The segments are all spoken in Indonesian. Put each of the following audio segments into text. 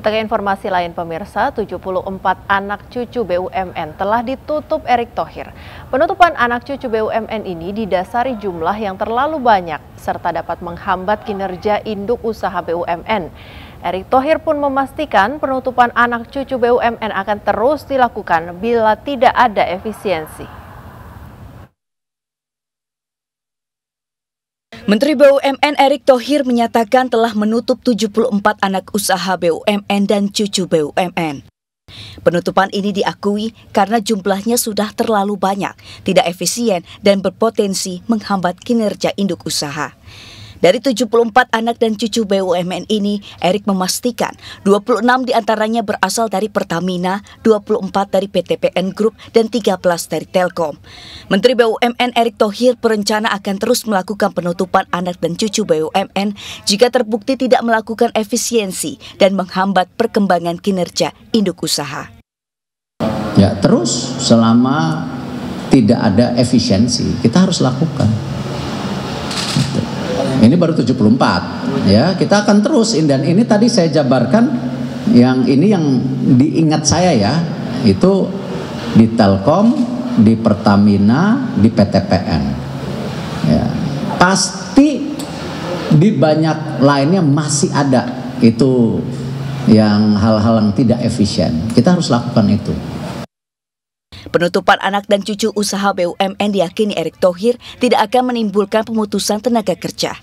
Kita ke informasi lain pemirsa, 74 anak cucu BUMN telah ditutup Erick Thohir. Penutupan anak cucu BUMN ini didasari jumlah yang terlalu banyak serta dapat menghambat kinerja induk usaha BUMN. Erick Thohir pun memastikan penutupan anak cucu BUMN akan terus dilakukan bila tidak ada efisiensi. Menteri BUMN Erick Thohir menyatakan telah menutup 74 anak usaha BUMN dan cucu BUMN. Penutupan ini diakui karena jumlahnya sudah terlalu banyak, tidak efisien, dan berpotensi menghambat kinerja induk usaha. Dari 74 anak dan cucu BUMN ini, Erik memastikan 26 diantaranya berasal dari Pertamina, 24 dari PTPN Group, dan 13 dari Telkom. Menteri BUMN Erick Thohir berencana akan terus melakukan penutupan anak dan cucu BUMN jika terbukti tidak melakukan efisiensi dan menghambat perkembangan kinerja induk usaha. Ya terus selama tidak ada efisiensi kita harus lakukan ini baru 74 ya kita akan terus. dan ini tadi saya jabarkan yang ini yang diingat saya ya itu di Telkom di Pertamina di PTPN ya pasti di banyak lainnya masih ada itu yang hal-hal yang tidak efisien kita harus lakukan itu Penutupan anak dan cucu usaha BUMN diyakini Erick Thohir tidak akan menimbulkan pemutusan tenaga kerja.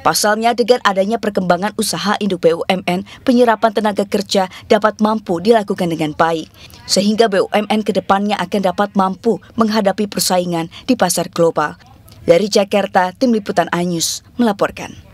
Pasalnya dengan adanya perkembangan usaha induk BUMN, penyerapan tenaga kerja dapat mampu dilakukan dengan baik. Sehingga BUMN kedepannya akan dapat mampu menghadapi persaingan di pasar global. Dari Jakarta, Tim Liputan Anyus melaporkan.